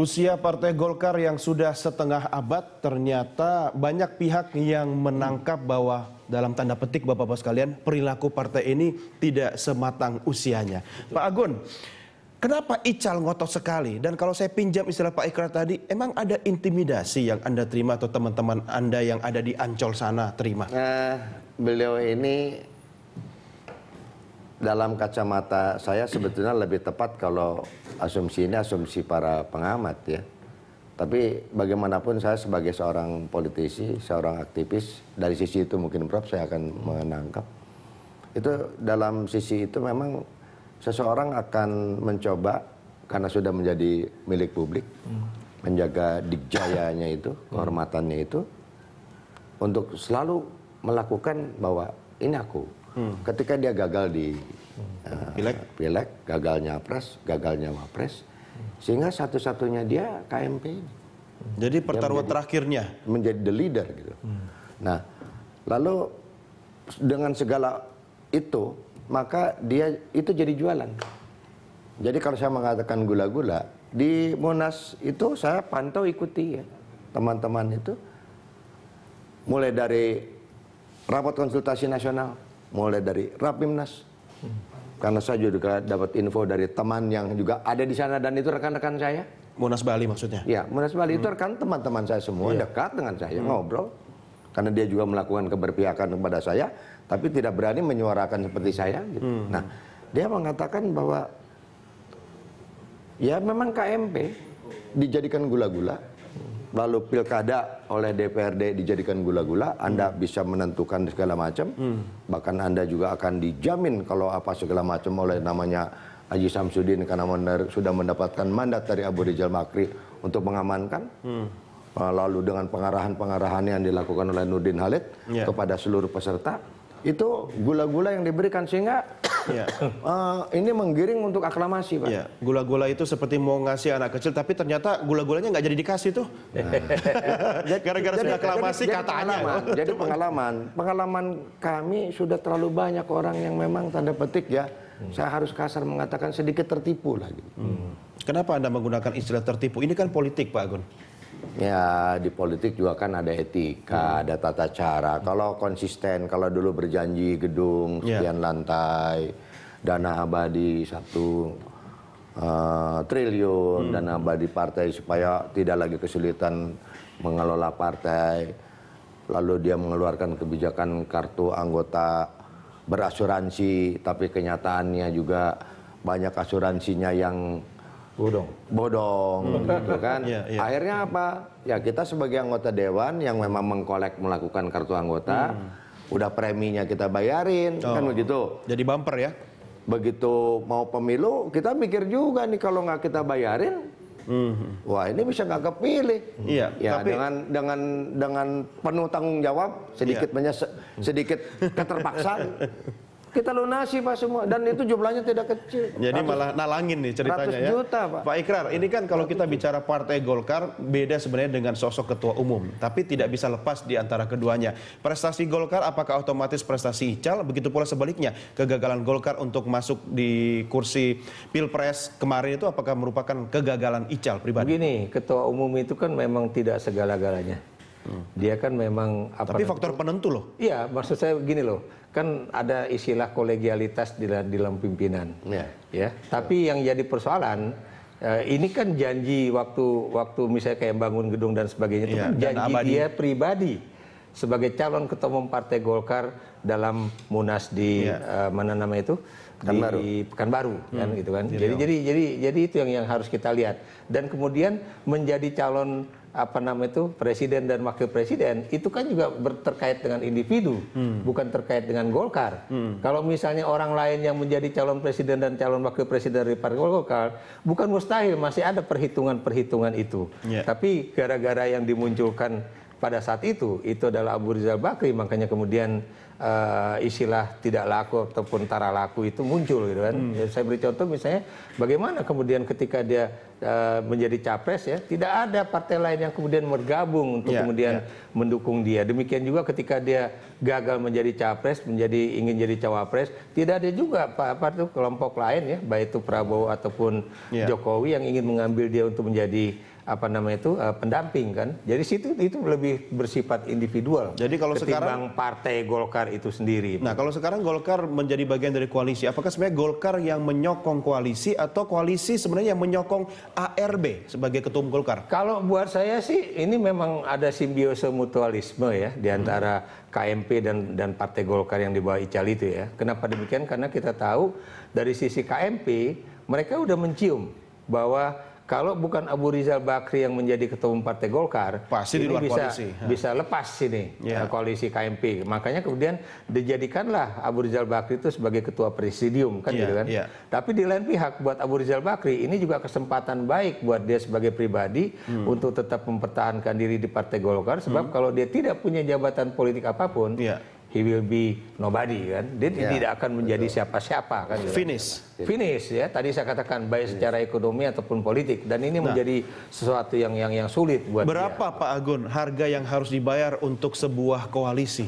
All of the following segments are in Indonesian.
Usia Partai Golkar yang sudah setengah abad ternyata banyak pihak yang menangkap bahwa dalam tanda petik Bapak-Bapak sekalian perilaku partai ini tidak sematang usianya. Betul. Pak Agun, kenapa Ical ngotot sekali? Dan kalau saya pinjam istilah Pak Ikrar tadi, emang ada intimidasi yang Anda terima atau teman-teman Anda yang ada di Ancol sana terima? Nah, beliau ini dalam kacamata saya sebetulnya lebih tepat kalau asumsi ini asumsi para pengamat ya. Tapi bagaimanapun saya sebagai seorang politisi, seorang aktivis, dari sisi itu mungkin Prof saya akan menangkap. Itu dalam sisi itu memang seseorang akan mencoba karena sudah menjadi milik publik, hmm. menjaga dikjayanya itu, hmm. kehormatannya itu, untuk selalu melakukan bahwa ini aku, Hmm. Ketika dia gagal di uh, pileg, gagalnya pres, gagalnya wapres, sehingga satu-satunya dia KMP ini. Jadi pertarungan terakhirnya menjadi the leader gitu. Hmm. Nah, lalu dengan segala itu maka dia itu jadi jualan. Jadi kalau saya mengatakan gula-gula di Monas itu saya pantau ikuti ya teman-teman itu mulai dari rapat konsultasi nasional mulai dari Rapimnas. Karena saya juga dapat info dari teman yang juga ada di sana dan itu rekan-rekan saya. Munas Bali maksudnya? Ya, Munas Bali hmm. itu rekan teman-teman saya semua iya. dekat dengan saya hmm. ngobrol. Karena dia juga melakukan keberpihakan kepada saya, tapi tidak berani menyuarakan seperti saya. Gitu. Hmm. Nah, dia mengatakan bahwa ya memang KMP dijadikan gula-gula lalu pilkada oleh DPRD dijadikan gula-gula, Anda hmm. bisa menentukan segala macam, hmm. bahkan Anda juga akan dijamin kalau apa segala macam oleh namanya Haji Samsudin karena mener, sudah mendapatkan mandat dari Abu Rizal Makri untuk mengamankan. Hmm. Eh, lalu dengan pengarahan-pengarahan yang dilakukan oleh Nurdin Halid yeah. kepada seluruh peserta, itu gula-gula yang diberikan sehingga ya. uh, ini menggiring untuk aklamasi, Pak. Ya. Gula-gula itu seperti mau ngasih anak kecil, tapi ternyata gula-gulanya nggak jadi dikasih tuh. Nah. Gara-gara aklamasi jadi, katanya. Pengalaman, jadi pengalaman. Pengalaman kami sudah terlalu banyak orang yang memang tanda petik ya. Hmm. Saya harus kasar mengatakan sedikit tertipu lagi. Hmm. Kenapa Anda menggunakan istilah tertipu? Ini kan politik, Pak Agun. Ya di politik juga kan ada etika, hmm. ada tata cara. Kalau konsisten, kalau dulu berjanji gedung ya. sekian lantai, dana abadi satu uh, triliun, hmm. dana abadi partai supaya tidak lagi kesulitan mengelola partai. Lalu dia mengeluarkan kebijakan kartu anggota berasuransi, tapi kenyataannya juga banyak asuransinya yang bodong bodong hmm. gitu kan ya, ya. akhirnya apa ya kita sebagai anggota dewan yang memang mengkolek melakukan kartu anggota hmm. udah preminya kita bayarin kan oh. kan begitu jadi bumper ya begitu mau pemilu kita mikir juga nih kalau nggak kita bayarin hmm Wah ini bisa nggak kepilih. Iya. Ya tapi... dengan dengan dengan penuh tanggung jawab, sedikit banyak menyes, sedikit keterpaksaan. Kita lunasi Pak semua dan itu jumlahnya tidak kecil. Jadi ratus, malah nalangin nih ceritanya ya. juta Pak. Pak Ikrar, ini kan kalau kita bicara Partai Golkar beda sebenarnya dengan sosok ketua umum, tapi tidak bisa lepas di antara keduanya. Prestasi Golkar apakah otomatis prestasi Ical? Begitu pula sebaliknya, kegagalan Golkar untuk masuk di kursi Pilpres kemarin itu apakah merupakan kegagalan Ical pribadi? Begini, ketua umum itu kan memang tidak segala-galanya. Dia kan memang apa Tapi faktor penentu loh. Iya, maksud saya gini loh. Kan ada istilah kolegialitas di dalam pimpinan. Iya. Ya. Tapi yang jadi persoalan Uh, ini kan janji waktu waktu misalnya kayak bangun gedung dan sebagainya itu iya, kan janji abadi. dia pribadi sebagai calon ketua umum Partai Golkar dalam Munas di uh, mana nama itu Pekan di Pekanbaru kan hmm. kan gitu kan. Jadi jadi jadi jadi itu yang yang harus kita lihat dan kemudian menjadi calon apa namanya itu presiden dan wakil presiden itu kan juga terkait dengan individu hmm. bukan terkait dengan Golkar. Hmm. Kalau misalnya orang lain yang menjadi calon presiden dan calon wakil presiden dari partai Golkar bukan mustahil masih ada perhitungan-perhitungan itu. Yeah. Tapi gara-gara yang dimunculkan pada saat itu itu adalah Abu Rizal Bakri makanya kemudian uh, istilah tidak laku ataupun tara laku itu muncul gitu kan. Hmm. saya beri contoh misalnya bagaimana kemudian ketika dia Eh, menjadi capres ya tidak ada partai lain yang kemudian bergabung untuk yeah, kemudian yeah. mendukung dia demikian juga ketika dia gagal menjadi capres menjadi ingin jadi cawapres tidak ada juga pak apa tuh kelompok lain ya baik itu Prabowo ataupun yeah. Jokowi yang ingin mengambil dia untuk menjadi apa namanya itu uh, pendamping kan. Jadi situ itu lebih bersifat individual. Jadi kalau sekarang partai Golkar itu sendiri. Nah, kalau sekarang Golkar menjadi bagian dari koalisi, apakah sebenarnya Golkar yang menyokong koalisi atau koalisi sebenarnya yang menyokong ARB sebagai ketum Golkar? Kalau buat saya sih ini memang ada simbiose mutualisme ya di antara KMP dan dan Partai Golkar yang di bawah Ical itu ya. Kenapa demikian? Karena kita tahu dari sisi KMP mereka udah mencium bahwa kalau bukan Abu Rizal Bakri yang menjadi ketua umum Partai Golkar, pasti di luar bisa, koalisi. bisa lepas sini yeah. Iya. koalisi KMP. Makanya kemudian dijadikanlah Abu Rizal Bakri itu sebagai ketua presidium kan yeah, gitu kan. Yeah. Tapi di lain pihak buat Abu Rizal Bakri ini juga kesempatan baik buat dia sebagai pribadi hmm. untuk tetap mempertahankan diri di Partai Golkar sebab hmm. kalau dia tidak punya jabatan politik apapun, yeah he will be nobody kan. Dia yeah, tidak akan menjadi siapa-siapa kan. Finish. Finish ya. Tadi saya katakan baik Finish. secara ekonomi ataupun politik dan ini nah, menjadi sesuatu yang yang yang sulit buat Berapa dia. Pak Agun harga yang harus dibayar untuk sebuah koalisi?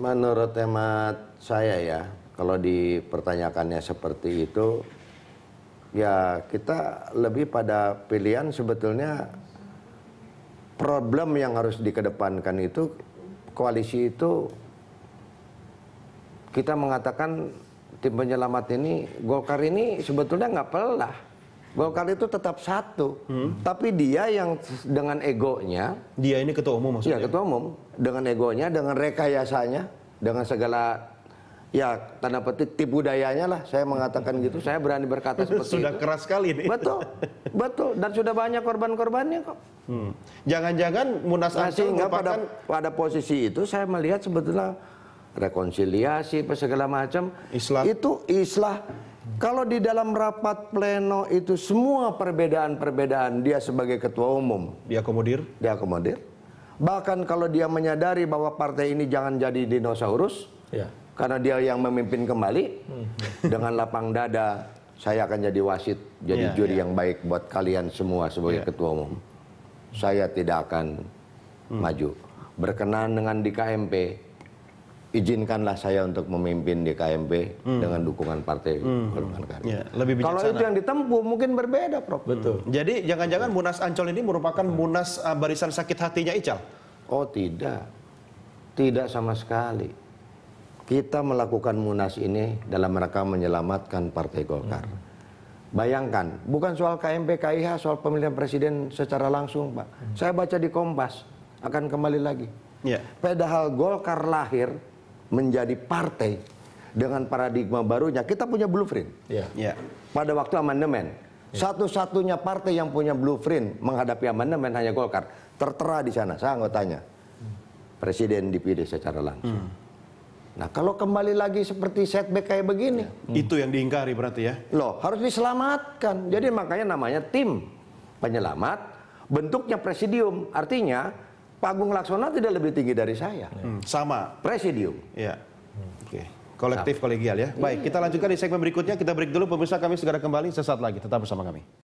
Menurut hemat saya ya, kalau dipertanyakannya seperti itu ya kita lebih pada pilihan sebetulnya problem yang harus dikedepankan itu koalisi itu kita mengatakan tim penyelamat ini Golkar ini sebetulnya nggak pelah. Golkar itu tetap satu, hmm. tapi dia yang dengan egonya, dia ini ketua umum maksudnya. Iya, ketua umum dengan egonya, dengan rekayasanya, dengan segala ya tanda petik tipu dayanya lah saya mengatakan gitu saya berani berkata seperti sudah itu. keras sekali ini betul betul dan sudah banyak korban-korbannya kok jangan hmm. jangan-jangan munas nah, sehingga pada pada posisi itu saya melihat sebetulnya rekonsiliasi apa segala macam islah itu islah kalau di dalam rapat pleno itu semua perbedaan-perbedaan dia sebagai ketua umum diakomodir diakomodir bahkan kalau dia menyadari bahwa partai ini jangan jadi dinosaurus ya karena dia yang memimpin kembali dengan lapang dada saya akan jadi wasit jadi yeah, juri yeah. yang baik buat kalian semua sebagai yeah. ketua umum saya tidak akan hmm. maju berkenan dengan di KMP izinkanlah saya untuk memimpin KMP hmm. dengan dukungan partai hmm. karya. Ya, Kalau itu yang ditempuh mungkin berbeda, Prof. Betul. Hmm. Jadi jangan-jangan Munas Ancol ini merupakan hmm. Munas eh, barisan sakit hatinya Ical? Oh tidak, tidak sama sekali kita melakukan munas ini dalam rangka menyelamatkan Partai Golkar. Hmm. Bayangkan, bukan soal KMP KIH, soal pemilihan presiden secara langsung, Pak. Hmm. Saya baca di Kompas akan kembali lagi. Yeah. Padahal Golkar lahir menjadi partai dengan paradigma barunya. Kita punya blueprint. Yeah. Yeah. Pada waktu amandemen, yeah. satu-satunya partai yang punya blueprint menghadapi amandemen hanya Golkar. Tertera di sana, saya anggotanya. Hmm. Presiden dipilih secara langsung. Hmm Nah kalau kembali lagi seperti setback kayak begini. Ya, hmm. Itu yang diingkari berarti ya? Loh harus diselamatkan. Jadi makanya namanya tim penyelamat. Bentuknya presidium. Artinya Pagung Laksana tidak lebih tinggi dari saya. Hmm. Sama. Presidium. Ya. Oke. Okay. Kolektif kolegial ya. Baik, kita iya. lanjutkan di segmen berikutnya. Kita break dulu pemirsa kami segera kembali sesaat lagi. Tetap bersama kami.